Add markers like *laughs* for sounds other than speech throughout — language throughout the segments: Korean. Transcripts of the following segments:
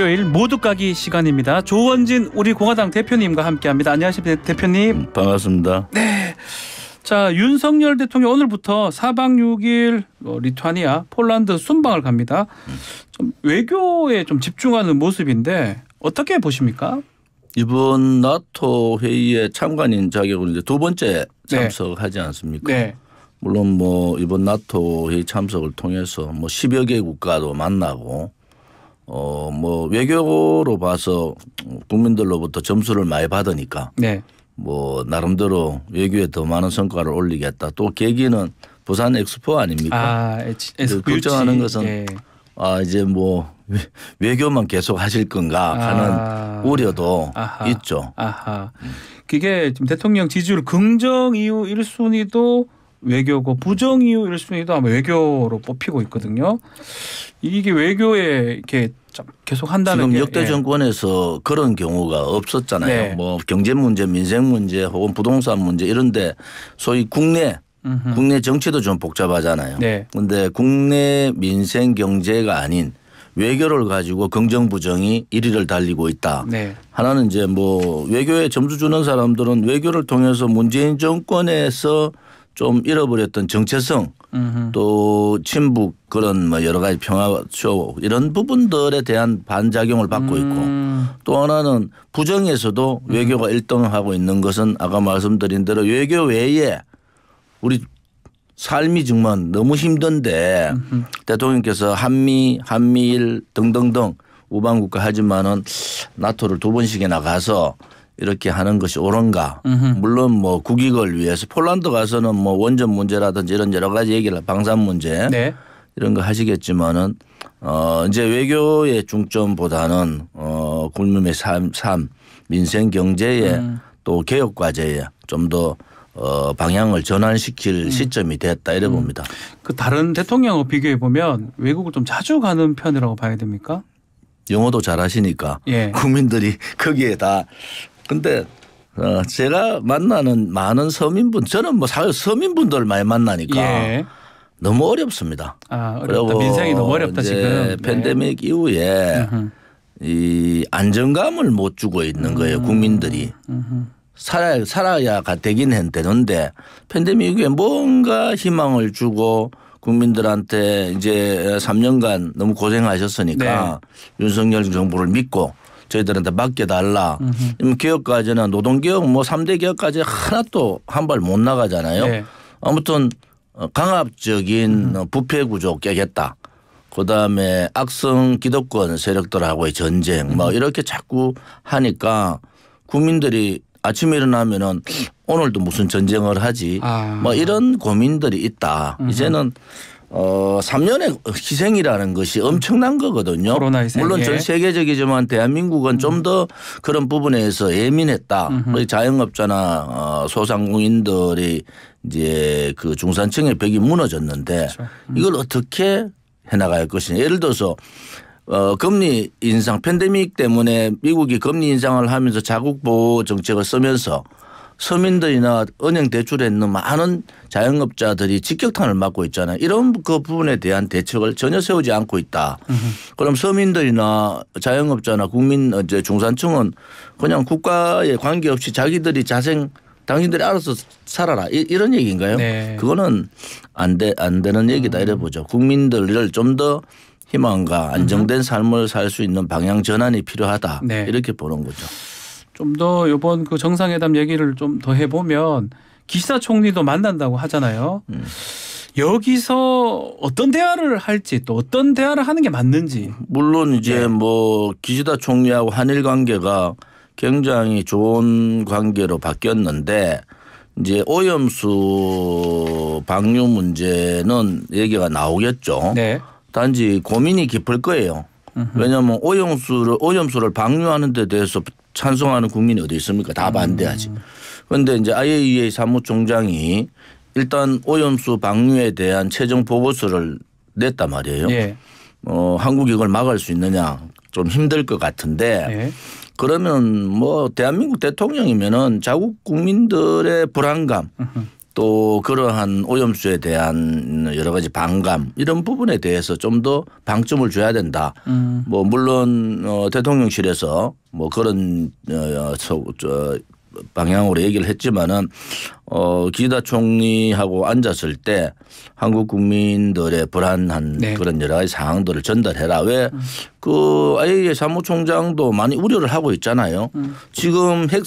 월요일 모두 가기 시간입니다. 조원진 우리 공화당 대표님과 함께합니다. 안녕하십니까 대표님. 음, 반갑습니다. 네. 자 윤석열 대통령 오늘부터 4박 6일 어, 리투아니아 폴란드 순방을 갑니다. 좀 외교에 좀 집중하는 모습인데 어떻게 보십니까? 이번 나토 회의에 참관인 자격으로 이제 두 번째 네. 참석하지 네. 않습니까? 네. 물론 뭐 이번 나토 회의 참석을 통해서 뭐 10여 개 국가도 만나고 어, 뭐 외교로 봐서 국민들로부터 점수를 많이 받으니까 네. 뭐 나름대로 외교에 더 많은 성과를 올리겠다. 또 계기는 부산 엑스포 아닙니까? 아, 엑스포 그 걱정하는 것은 네. 아 이제 뭐 외교만 계속 하실 건가 하는 아. 우려도 아하. 있죠. 아하. 그게 지금 대통령 지지율 긍정 이후 1순위도 외교고 부정 이유 이럴 수 있는 아마 외교로 뽑히고 있거든요. 이게 외교에 이렇게 계속 한다는 지금 역대 예. 정권에서 그런 경우가 없었잖아요. 네. 뭐 경제 문제, 민생 문제, 혹은 부동산 문제 이런데 소위 국내 음흠. 국내 정치도 좀 복잡하잖아요. 그런데 네. 국내 민생 경제가 아닌 외교를 가지고 긍정 부정이 1위를 달리고 있다. 네. 하나는 이제 뭐 외교에 점수 주는 사람들은 외교를 통해서 문재인 정권에서 좀 잃어버렸던 정체성 음흠. 또 친북 그런 뭐 여러 가지 평화쇼 이런 부분들에 대한 반작용을 받고 음. 있고 또 하나는 부정에서도 음. 외교가 일등하고 있는 것은 아까 말씀드린 대로 외교 외에 우리 삶이 정말 너무 힘든데 음흠. 대통령께서 한미 한미일 등등등 우방국가 하지만은 나토를 두 번씩이나 가서 이렇게 하는 것이 옳은가. 으흠. 물론 뭐 국익을 위해서 폴란드 가서는 뭐 원전 문제라든지 이런 여러 가지 얘기를 방산 문제 네. 이런 거 하시겠지만은 어 이제 외교의 중점보다는 어 국민의 삶, 삶 민생 경제에 음. 또 개혁 과제에 좀 더 어, 방향을 전환시킬 음. 시점이 됐다 이래 음. 봅니다. 그 다른 대통령과 비교해 보면 외국을 좀 자주 가는 편이라고 봐야 됩니까? 영어도 잘하시니까 예. 국민들이 *laughs* 거기에 다 근데 어, 제가 만나는 많은 서민분 저는 뭐 사회 서민분들 많이 만나니까 예. 너무 어렵습니다. 아, 그리고 민생이 너무 어렵다 지금. 네. 팬데믹 네. 이후에 이 안정감을 못 주고 있는 거예요 음, 국민들이. 으흠. 살아 야 살아야 가 되긴 했는데 팬데믹 이후에 뭔가 희망을 주고 국민들한테 이제 3년간 너무 고생하셨으니까 네. 윤석열 정부를 믿고 저희들한테 맡겨달라. 음흠. 개혁까지는 노동개혁 뭐 3대 개혁까지 하나도 한 발 못 나가잖아요. 네. 아무튼 어, 강압적인 음. 어, 부패 구조 깨겠다. 그다음에 악성 기득권 세력들하고의 전쟁 뭐 음. 이렇게 자꾸 하니까 국민들이 아침에 일어나면은 오늘도 무슨 전쟁을 하지 아. 뭐 이런 고민들이 있다. 음흠. 이제는 어, 3년의 희생이라는 것이 엄청난 거거든요. 물론 전 예. 세계적이지만 대한민국은 음. 좀더 그런 부분에서 예민했다. 음흠. 자영업자나 어, 소상공인들이 이제 그 중산층의 벽이 무너졌는데 그렇죠. 음. 이걸 어떻게 해나갈 것이냐. 예를 들어서 어, 금리 인상, 팬데믹 때문에 미국이 금리 인상을 하면서 자국 보호 정책을 쓰면서 서민들이나 은행 대출에 있는 많은 자영업자들이 직격탄을 맞고 있잖아요. 이런 그 부분에 대한 대책을 전혀 세우지 않고 있다. 으흠. 그럼 서민들이나 자영업자나 국민 어, 이제 중산층은 그냥 국가에 관계없이 자기들이 자생 당신들이 알아서 살아라 이, 런 얘기인가요? 네. 그거는 안돼안 안 되는 얘기다 음. 이래 보죠. 국민들을 좀 더 희망과 안정된 삶을 살 수 있는 방향 전환이 필요하다 네. 이렇게 보는 거죠. 좀더 이번 그 정상회담 얘기를 좀 더 해보면 기시다 총리도 만난다고 하잖아요. 음. 여기서 어떤 대화를 할지 또 어떤 대화를 하는 게 맞는지 물론 이제 네. 뭐 기시다 총리하고 한일 관계가 굉장히 좋은 관계로 바뀌었는데 이제 오염수 방류 문제는 얘기가 나오겠죠. 네. 단지 고민이 깊을 거예요. 왜냐하면 오염수를 오염수를 방류하는 데 대해서 찬성하는 국민이 어디 있습니까? 다 반대하지. 그런데 이제 IAEA 사무총장이 일단 오염수 방류에 대한 최종 보고서를 냈단 말이에요. 예. 어, 한국이 이걸 막을 수 있느냐 좀 힘들 것 같은데 예. 그러면 뭐 대한민국 대통령이면은 자국 국민들의 불안감 으흠. 또 그러한 오염수에 대한 여러 가지 반감 이런 부분에 대해서 좀 더 방점을 줘야 된다. 음. 뭐 물론 어 대통령실에서 뭐 그런 어저 어, 저 방향으로 얘기를 했지만은 어기자 총리하고 앉았을 때 한국 국민들의 불안한 네. 그런 여러 가지 상황들을 전달해라. 왜그 음. 그 아예 사무총장도 많이 우려를 하고 있잖아요. 음. 지금 핵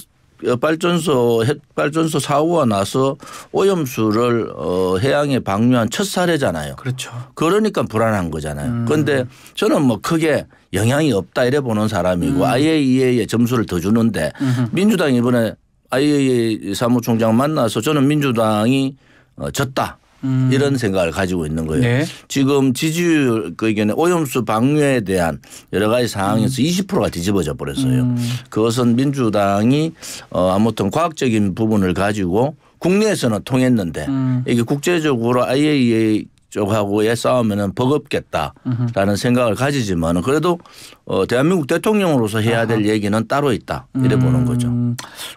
어, 발전소 핵발전소 사고가 나서 오염수를 어 해양에 방류한 첫 사례잖아요. 그렇죠. 그러니까 불안한 거잖아요. 음. 그런데 저는 뭐 크게 영향이 없다 이래 보는 사람이고 음. IAEA에 점수를 더 주는데 음흠. 민주당 이번에 IAEA 사무총장 만나서 저는 민주당이 어 졌다 음. 이런 생각을 가지고 있는 거예요. 네. 지금 지지율 그 의견에 오염수 방류에 대한 여러 가지 상황에서 음. 20%가 뒤집어져 버렸어요. 음. 그것은 민주당이 어 아무튼 과학적인 부분을 가지고 국내에서는 통했는데 음. 이게 국제적으로 IAEA 쪽하고의 싸움에는 버겁겠다라는 생각을 가지지만 그래도 어, 대한민국 대통령으로서 해야 될 아하. 얘기는 따로 있다 이래 보는 음. 거죠.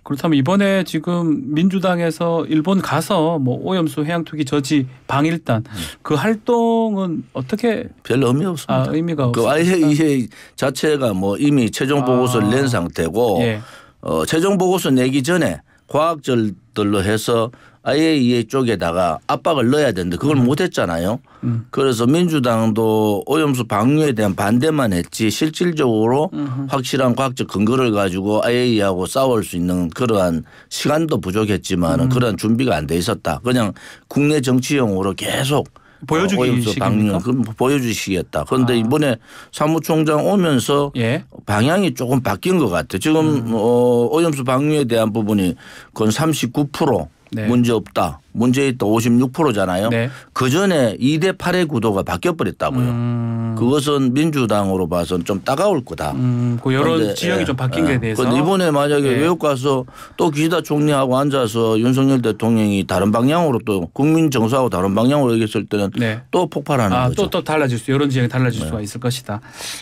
그렇다면 이번에 지금 민주당에서 일본 가서 뭐 오염수 해양 투기 저지 방일단 음. 그 활동은 어떻게 별 의미 없습니다. 아, 의미가 없습니다. 그 아예 이 자체가 뭐 이미 최종 아. 보고서를 아. 낸 상태고 예. 어, 최종 보고서 내기 전에 과학자들로 해서 IAEA 쪽에다가 압박을 넣어야 되는데 그걸 음. 못했잖아요. 음. 그래서 민주당도 오염수 방류에 대한 반대만 했지 실질적으로 음 확실한 과학적 근거를 가지고 IAEA하고 싸울 수 있는 그러한 시간도 부족했지만 음. 그러한 준비가 안 돼 있었다. 그냥 국내 정치용으로 계속 어, 보여주기 방류 그 뭐 보여주시겠다. 그런데 아. 이번에 사무총장 오면서 예? 방향이 조금 바뀐 것 같아. 지금 음. 어, 오염수 방류에 대한 부분이 그건 39% 네. 문제 없다. 문제 의또 56%잖아요. 네. 그 전에 2대 8의 구도가 바뀌어 버렸다고요. 음. 그것은 민주당으로 봐서는좀 따가울 거다. 음, 그 여론 지형이 예. 좀 바뀐 예. 게 대해서. 이번에 만약에 예. 외국 가서 또 기시다 총리하고 앉아서 윤석열 대통령이 다른 방향으로 또 국민 정서하고 다른 방향으로 얘기했을 때는 네. 또 폭발하는 아, 거죠. 또, 또 달라질 수 여론 지형이 달라질 네. 수가 있을 것이다.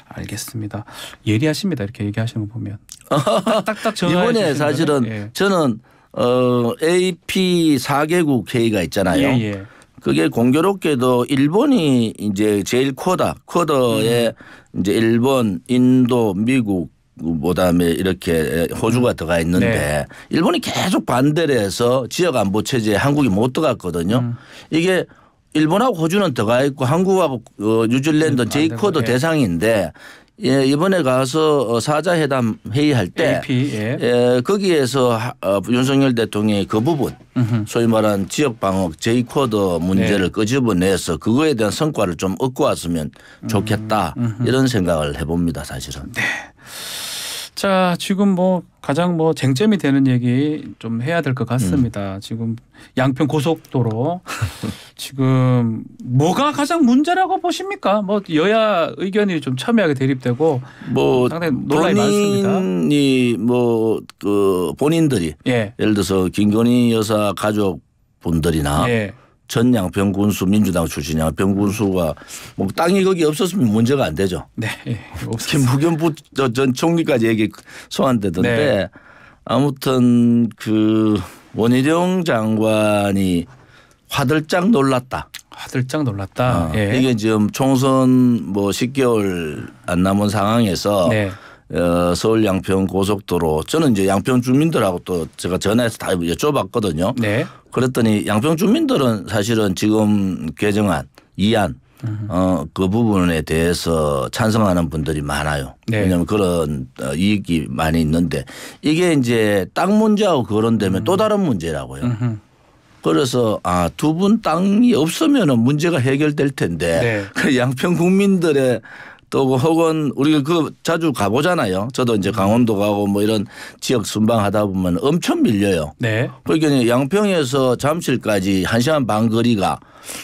알겠습니다. 예리하십니다. 이렇게 얘기하시는 거 보면. *laughs* 딱딱 이번에 사실은 예. 저는 어, AP 4개국 회의가 있잖아요. 예, 예. 그게 공교롭게도 일본이 이제 제일 쿼다, 쿼더에 음. 이제 일본, 인도, 미국, 그다음에 이렇게 호주가 음. 들어가 있는데 네. 일본이 계속 반대를 해서 지역 안보 체제에 한국이 못 들어갔거든요. 음. 이게 일본하고 호주는 들어가 있고 한국하고 뉴질랜드 제이코도 네. 대상인데 예, 이번에 가서 어, 사자회담 회의할 때 AP, 예. 예. 거기에서 어, 윤석열 대통령이 그 부분 으흠. 소위 말한 지역 방역 제이쿼드 문제를 네. 끄집어내서 그거에 대한 성과를 좀 얻고 왔으면 음. 좋겠다 음. 이런 생각을 해봅니다 사실은. 네. 자, 지금 뭐 가장 뭐 쟁점이 되는 얘기 좀 해야 될 것 같습니다. 음. 지금 양평 고속도로 *laughs* 지금 뭐가 가장 문제라고 보십니까? 뭐 여야 의견이 좀 첨예하게 대립되고 뭐 상당히 논란이 많습니다. 뭐그 본인들이 예. 예를 들어서 김건희 여사 가족 분들이나 예. 전 양평군수 민주당 출신 양평군수가 뭐 땅이 거기 없었으면 문제가 안 되죠. 네. 예, 김부겸 부전 총리까지 얘기 소환되던데 네. 아무튼 그 원희룡 장관이 화들짝 놀랐다. 화들짝 놀랐다. 어. 예. 이게 지금 총선 뭐 10개월 안 남은 상황에서 네. 어, 서울 양평 고속도로 저는 이제 양평 주민들하고 또 제가 전화해서 다 여쭤봤거든요. 네. 그랬더니 양평 주민들은 사실은 지금 개정안 이안 어, 그 부분에 대해서 찬성하는 분들이 많아요. 네. 왜냐하면 그런 어, 이익이 많이 있는데 이게 이제 땅 문제하고 그런 되면 음. 또 다른 문제라고요. 음흠. 그래서 아두 분 땅이 없으면 문제가 해결될 텐데 네. 그 양평 국민들의 또 혹은 우리가 그 자주 가보잖아요. 저도 이제 강원도 가고 뭐 이런 지역 순방하다 보면 엄청 밀려요. 네. 그러니까 양평에서 잠실까지 한 시간 반 거리가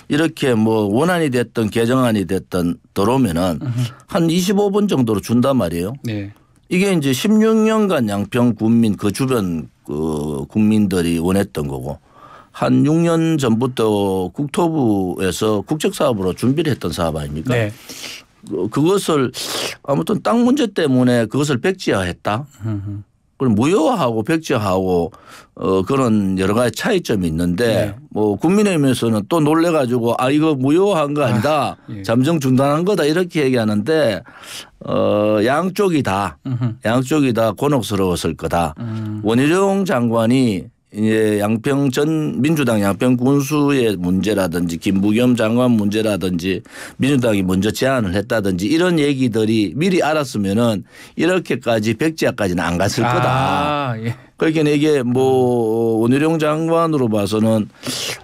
이렇게 뭐 원안이 됐던 개정안이 됐던 들어오면은 한 25분 정도로 준단 말이에요. 네. 이게 이제 16년간 양평 군민 그 주변 그 국민들이 원했던 거고 한 6년 전부터 국토부에서 국책사업으로 준비를 했던 사업 아닙니까? 네. 그것을 아무튼 땅 문제 때문에 그것을 백지화했다. 그럼 무효화하고 백지화하고 어 그런 여러 가지 차이점이 있는데 네. 뭐 국민의힘에서는 또 놀래 가지고 아 이거 무효화한 거 아니다. 아, 예. 잠정 중단한 거다 이렇게 얘기하는데 어 양쪽이 다 양쪽이 다 곤혹스러웠을 거다. 음. 원희룡 장관이 이제 양평 전 민주당 양평 군수의 문제라든지 김부겸 장관 문제라든지 민주당이 먼저 제안을 했다든지 이런 얘기들이 미리 알았으면은 이렇게까지 백지화까지는 안 갔을 아, 거다. 예. 그러니까 이게 뭐 원희룡 장관으로 봐서는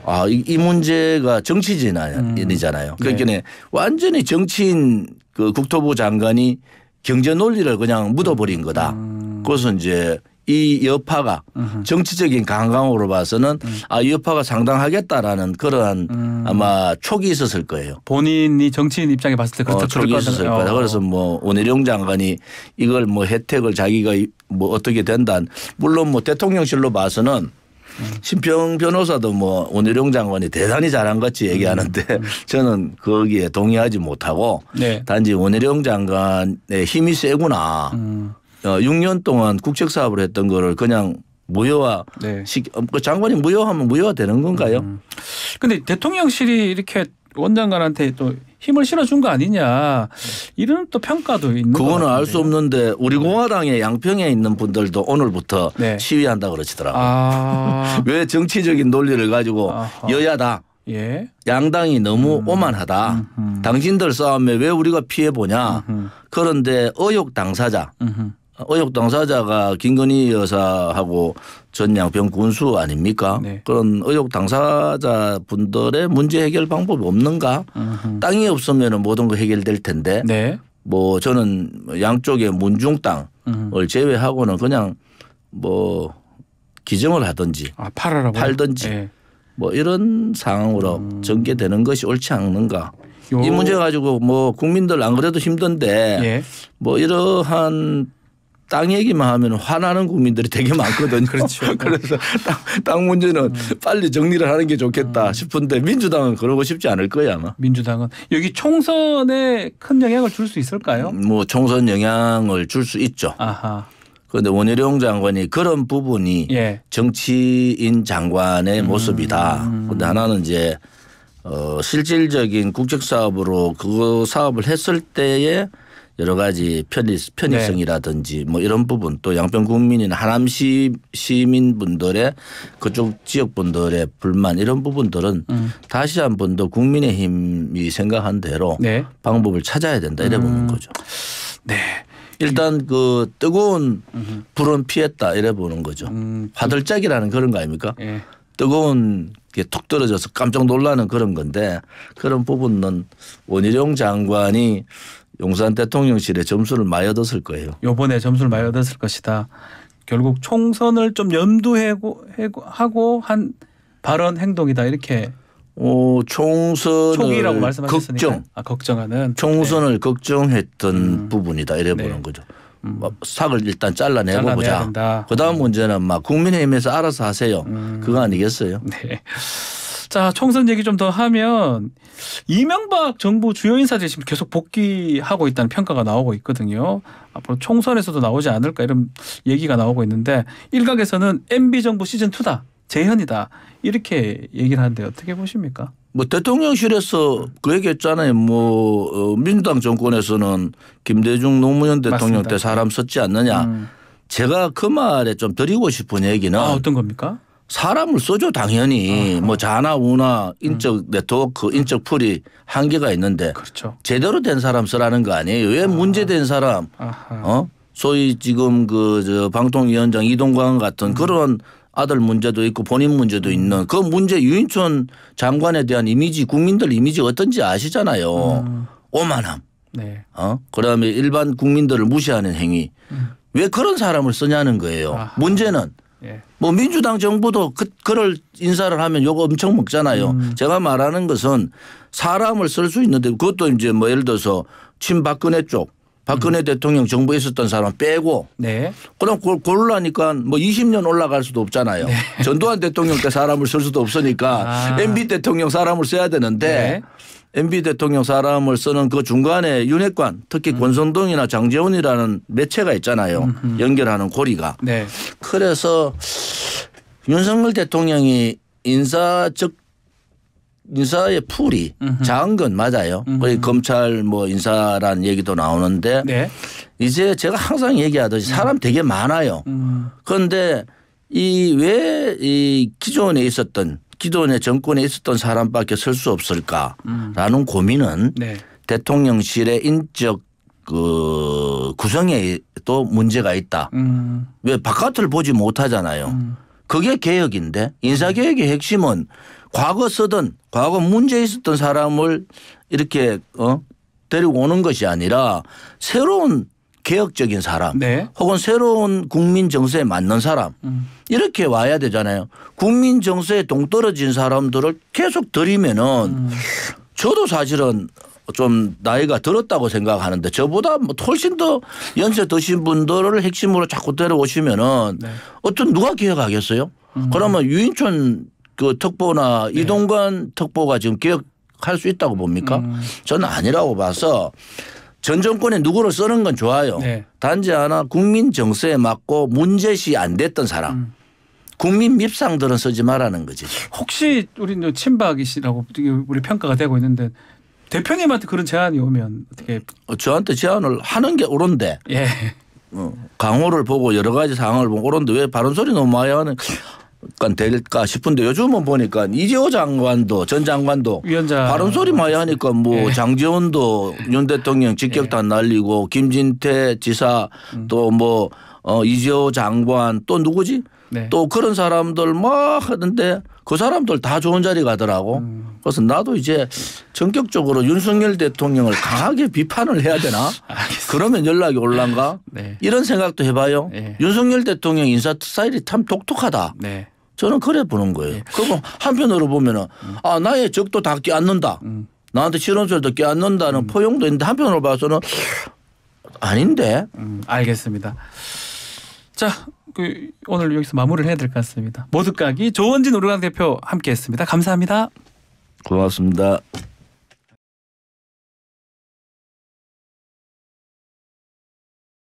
아, 이, 이 문제가 정치진이잖아요. 음. 네. 그러니까 네. 완전히 정치인 그 국토부 장관이 경제 논리를 그냥 묻어버린 거다. 음. 그것은 이제 이 여파가 u h 정치적인 강강으로 봐서는 u 음. 아 여파가 상당하겠다라는 그러한 u 음. 아마 촉이 있었을 거예요. 본인이 정치인 입장에 봤을 때 그렇다 어, 촉이 있었을 거다. 그래서 어. 뭐 원희룡 장관이 이걸 뭐 혜택을 자기가 뭐 어떻게 된다. 물론 뭐 대통령실로 봐서는 심평 음. 변호사도 뭐 원희룡 장관이 대단히 잘한 것이 얘기하는데 음. *laughs* 저는 거기에 동의하지 못하고 네. 단지 원희룡 장관의 힘이 세구나. 음. 6년 어, 동안 국책 사업을 했던 거를 그냥 무효화 네. 시 어, 그 장관이 무효하면 무효화 되는 건가요? 그런데 음. 대통령실이 이렇게 원장관한테 또 힘을 실어준 거 아니냐 이런 또 평가도 있는 그거는 알 수 없는데 우리 네. 공화당의 양평에 있는 분들도 오늘부터 네. 시위한다 그러시더라고요. 아. *laughs* 왜 정치적인 논리를 가지고 아하. 여야다 예. 양당이 너무 음. 오만하다. 음흠. 음. 당신들 싸움에 왜 우리가 피해 보냐. 음, 음. 그런데 의혹 당사자. 음흠. 의혹 당사자가 김건희 여사하고 전양병 군수 아닙니까? 네. 그런 의혹 당사자 분들의 문제 해결 방법이 없는가? 으흠. 땅이 없으면 모든 거 해결될 텐데. 네. 뭐 저는 양쪽의 문중 땅을 으흠. 제외하고는 그냥 뭐 기증을 하든지 아, 팔아라 팔든지 네. 뭐 이런 상황으로 음. 전개되는 것이 옳지 않는가? 이 문제 가지고 뭐 국민들 안 그래도 힘든데 예. 뭐 이러한 땅 얘기만 하면 화나는 국민들이 되게 많거든요. 그렇죠. *laughs* 그래서 땅, 땅 문제는 음. 빨리 정리를 하는 게 좋겠다 음. 싶은데 민주당은 그러고 싶지 않을 거예요 아마. 민주당은 여기 총선에 큰 영향을 줄 수 있을까요? 음, 뭐 총선 영향을 줄 수 있죠. 아하. 그런데 원희룡 장관이 그런 부분이 예. 정치인 장관의 음. 모습이다. 그런데 하나는 이제 어, 실질적인 국책 사업으로 그 사업을 했을 때에 여러 가지 편의, 편의성이라든지 네. 뭐 이런 부분 또 양평 국민인 하남시 시민분들의 그쪽 지역분들의 불만 이런 부분들은 음. 다시 한 번 더 국민의힘이 생각한 대로 네. 방법을 찾아야 된다 이래 보는 음. 거죠. 네. 일단 그 뜨거운 불은 피했다 이래 보는 거죠. 음. 화들짝이라는 그런 거 아닙니까? 네. 뜨거운 게 툭 떨어져서 깜짝 놀라는 그런 건데 그런 부분은 원희룡 장관이 용산 대통령실에 점수를 많이 얻었을 거예요. 요번에 점수를 많이 얻었을 것이다. 결국 총선을 좀염두 하고 한 발언 행동이다 이렇게 어, 총선을 초기라고 말씀하셨으니까 걱정, 아, 걱정하는 총선을 네. 걱정했던 음. 부분이다 이래 네. 보는 네. 거죠. 음. 뭐 삭을 일단 잘라내고 보자. 그다음 음. 문제는 막 국민의힘에서 알아서 하세요. 음. 그거 아니겠어요? 네. 자 총선 얘기 좀 더 하면 이명박 정부 주요 인사들이 지금 계속 복귀하고 있다는 평가가 나오고 있거든요. 앞으로 총선에서도 나오지 않을까 이런 얘기가 나오고 있는데 일각에서는 MB 정부 시즌 2다. 재현이다. 이렇게 얘기를 하는데 어떻게 보십니까? 뭐 대통령실에서 그 얘기했잖아요. 뭐 어, 민주당 정권에서는 김대중 노무현 대통령 맞습니다. 때 사람 썼지 않느냐. 음. 제가 그 말에 좀 드리고 싶은 얘기는 아, 어떤 겁니까? 사람을 써줘 당연히 뭐 자나 우나 인적 음. 네트워크 그 인적 풀이 한계가 있는데 그렇죠. 제대로 된 사람 쓰라는 거 아니에요 왜아 문제된 사람 아하. 어 소위 지금 그저 방통위원장 이동광 같은 음. 그런 아들 문제도 있고 본인 문제도 음. 있는 그 문제 유인촌 장관에 대한 이미지 국민들 이미지 어떤지 아시잖아요 음. 오만함 네. 어 그다음에 일반 국민들을 무시하는 행위 음. 왜 그런 사람을 쓰냐는 거예요 아하. 문제는 예. 뭐 민주당 정부도 그, 그럴 인사를 하면 요거 엄청 먹잖아요. 음. 제가 말하는 것은 사람을 쓸 수 있는데 그것도 이제 뭐 예를 들어서 친박근혜 쪽 박근혜 음. 대통령 정부에 있었던 사람 빼고 네. 그럼 골걸라니까뭐 20년 올라갈 수도 없잖아요. 네. 전두환 대통령 때 사람을 쓸 수도 없으니까 아. MB 대통령 사람을 써야 되는데 네. MB 대통령 사람을 쓰는 그 중간에 윤핵관 특히 음. 권선동이나 장재훈이라는 매체가 있잖아요. 음흠. 연결하는 고리가. 네. 그래서 윤석열 대통령이 인사적 인사의 풀이 음흠. 작은 건 맞아요. 거의 검찰 뭐 인사란 얘기도 나오는데 네. 이제 제가 항상 얘기하듯이 음. 사람 되게 많아요. 음. 그런데 이 왜 이 기존에 있었던 기도원의 정권에 있었던 사람밖에 설 수 없을까라는 음. 고민은 네. 대통령실의 인적 그 구성에 또 문제가 있다. 음. 왜 바깥을 보지 못하잖아요. 음. 그게 개혁인데 인사개혁의 핵심은 과거 쓰던 과거 문제 있었던 사람을 이렇게 어 데리고 오는 것이 아니라 새로운 개혁적인 사람 네. 혹은 새로운 국민 정서에 맞는 사람 음. 이렇게 와야 되잖아요. 국민 정서에 동떨어진 사람들을 계속 들이면은 음. 저도 사실은 좀 나이가 들었다고 생각하는데 저보다 뭐 훨씬 더 연세 드신 분들을 핵심으로 자꾸 데려오시면은 네. 어떤 누가 기억하겠어요? 음. 그러면 유인촌 그 특보나 네. 이동관 특보가 지금 기억할 수 있다고 봅니까? 음. 저는 아니라고 봐서 전 정권에 누구를 쓰는 건 좋아요. 네. 단지 하나 국민 정서에 맞고 문제시 안 됐던 사람. 음. 국민 밉상들은 쓰지 말라는 거지. 혹시 우리 친박이시라고 우리 평가가 되고 있는데 대표님한테 그런 제안이 오면 어떻게? 어, 저한테 제안을 하는 게 옳은데. 예. 어, 강호를 보고 여러 가지 상황을 보고 옳은데 왜 바른 소리 너무 많이 하는? 약간 될까 싶은데 요즘은 보니까 이재호 장관도 전 장관도 위원장. 발언 소리 많이 하니까 뭐 예. 장재원도 윤 대통령 직격탄 예. 날리고 김진태 지사 음. 또뭐 어, 이재호 장관 또 누구지? 네. 또 그런 사람들 막 하던데 그 사람들 다 좋은 자리 가더라고. 음. 그래서 나도 이제 전격적으로 윤석열 대통령을 강하게 비판을 해야 되나? 알겠습니다. 그러면 연락이 올란가? 네. 이런 생각도 해봐요. 네. 윤석열 대통령 인사 스타일이 참 독특하다. 네. 저는 그래 보는 거예요. 예. 그럼 한편으로 보면은 아 나의 적도 다 끼안는다. 음. 나한테 싫은 소도 끼안는다는 음. 포용도 있는데 한편으로 봐서는 아닌데. 음, 알겠습니다. 자, 그 오늘 여기서 마무리를 해야 될 것 같습니다. 모두까기 조원진 우루강 대표 함께했습니다. 감사합니다. 고맙습니다.